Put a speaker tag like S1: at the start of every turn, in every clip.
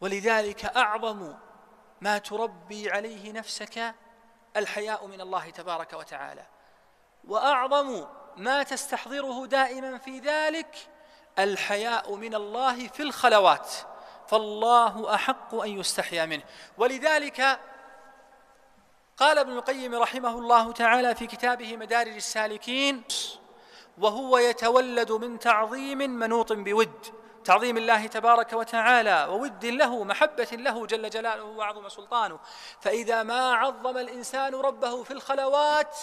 S1: ولذلك أعظم ما تربي عليه نفسك الحياء من الله تبارك وتعالى وأعظم ما تستحضره دائما في ذلك الحياء من الله في الخلوات فالله أحق أن يستحيا منه ولذلك قال ابن القيم رحمه الله تعالى في كتابه مدارج السالكين وهو يتولد من تعظيم منوط بود تعظيم الله تبارك وتعالى وود له محبة له جل جلاله وعظم سلطانه فإذا ما عظم الإنسان ربه في الخلوات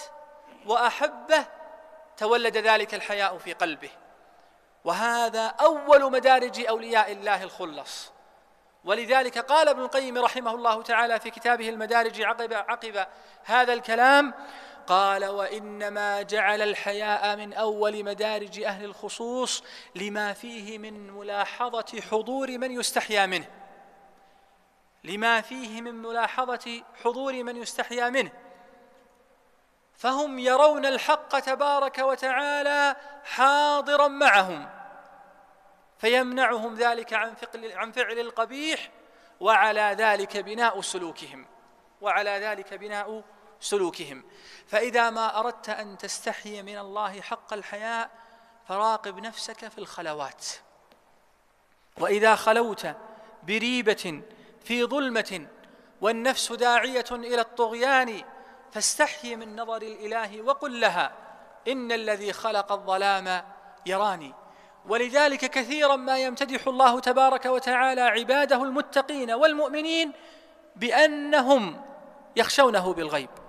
S1: وأحبه تولد ذلك الحياء في قلبه وهذا أول مدارج أولياء الله الخلص ولذلك قال ابن القيم رحمه الله تعالى في كتابه المدارج عقب, عقب هذا الكلام قال وإنما جعل الحياء من أول مدارج أهل الخصوص لما فيه من ملاحظة حضور من يستحيا منه لما فيه من ملاحظة حضور من يستحيا منه فهم يرون الحق تبارك وتعالى حاضرا معهم فيمنعهم ذلك عن فعل عن فعل القبيح وعلى ذلك بناء سلوكهم وعلى ذلك بناء سلوكهم فإذا ما أردت أن تستحي من الله حق الحياء فراقب نفسك في الخلوات وإذا خلوت بريبة في ظلمة والنفس داعية إلى الطغيان فاستحي من نظر الإله وقل لها إن الذي خلق الظلام يراني ولذلك كثيرا ما يمتدح الله تبارك وتعالى عباده المتقين والمؤمنين بأنهم يخشونه بالغيب